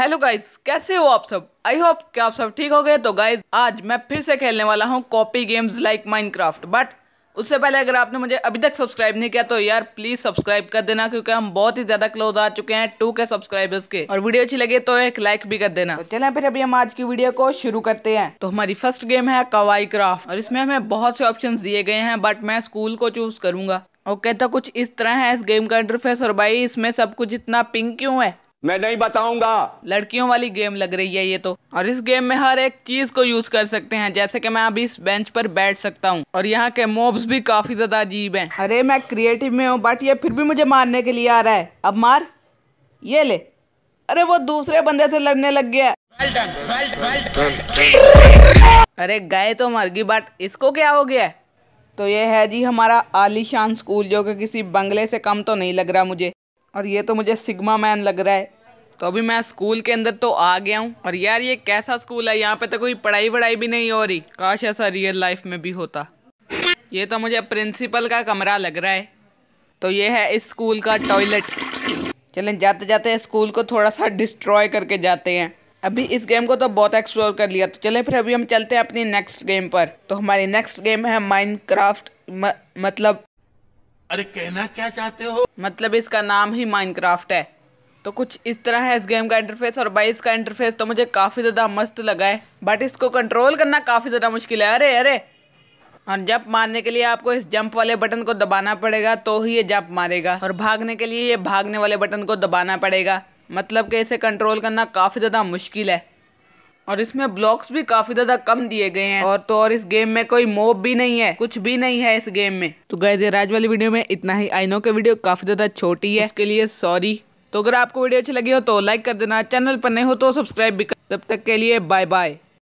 hello guys कैसे हो आप सब आई होप कि आप सब ठीक हो गए तो गाइस आज मैं फिर से खेलने वाला हूँ copy games like Minecraft but उससे पहले अगर आपने मुझे अभी तक सब्सक्राइब नहीं किया तो यार प्लीज सब्सक्राइब कर देना क्योंकि हम बहुत ही ज्यादा क्लोज आ चुके हैं टू के सब्सक्राइबर्स के और वीडियो अच्छी लगे तो एक लाइक भी कर देना तो चले फिर अभी हम आज की वीडियो को शुरू करते हैं तो हमारी फर्स्ट गेम है कवाई क्राफ्ट और इसमें हमें बहुत से ऑप्शन दिए गए हैं बट मैं स्कूल को चूज करूंगा ओके तो कुछ इस तरह है इस गेम का इंटरफेस और भाई इसमें सब कुछ इतना पिंक क्यों है मैं नहीं बताऊंगा लड़कियों वाली गेम लग रही है ये तो और इस गेम में हर एक चीज को यूज कर सकते हैं जैसे कि मैं अभी इस बेंच पर बैठ सकता हूँ और यहाँ के मोब्स भी काफी ज्यादा अजीब हैं अरे मैं क्रिएटिव में हूँ बट ये फिर भी मुझे मारने के लिए आ रहा है अब मार ये ले अरे वो दूसरे बंदे से लड़ने लग गया अरे गए तो मर गई बट इसको क्या हो गया तो ये है जी हमारा आलीशान स्कूल जो कि किसी बंगले से कम तो नहीं लग रहा मुझे और ये तो मुझे सिग्मा मैन लग रहा है तो अभी मैं स्कूल के अंदर तो आ गया हूँ और यार ये कैसा स्कूल है यहाँ पे तो कोई पढ़ाई वढ़ाई भी नहीं हो रही काश ऐसा रियल लाइफ में भी होता ये तो मुझे प्रिंसिपल का कमरा लग रहा है तो ये है इस स्कूल का टॉयलेट चलें जाते जाते स्कूल को थोड़ा सा डिस्ट्रॉय करके जाते हैं अभी इस गेम को तो बहुत एक्सप्लोर कर लिया तो चलें फिर अभी हम चलते हैं अपनी नेक्स्ट गेम पर तो हमारी नेक्स्ट गेम है माइनक्राफ्ट मतलब अरे कहना क्या चाहते हो मतलब इसका नाम ही माइनक्राफ्ट है तो कुछ इस तरह है इस गेम का इंटरफेस और भाई इसका इंटरफेस तो मुझे काफ़ी ज़्यादा मस्त लगा है बट इसको कंट्रोल करना काफ़ी ज़्यादा मुश्किल है अरे अरे और जंप मारने के लिए आपको इस जंप वाले बटन को दबाना पड़ेगा तो ही ये जंप मारेगा और भागने के लिए ये भागने वाले बटन को दबाना पड़ेगा मतलब कि इसे कंट्रोल करना काफ़ी ज़्यादा मुश्किल है और इसमें ब्लॉक्स भी काफी ज्यादा कम दिए गए हैं और तो और इस गेम में कोई मोब भी नहीं है कुछ भी नहीं है इस गेम में तो गए राज वाली वीडियो में इतना ही आई नो के वीडियो काफी ज्यादा छोटी है इसके लिए सॉरी तो अगर आपको वीडियो अच्छी लगी हो तो लाइक कर देना चैनल पर नए हो तो सब्सक्राइब भी कर तब तक के लिए बाय बाय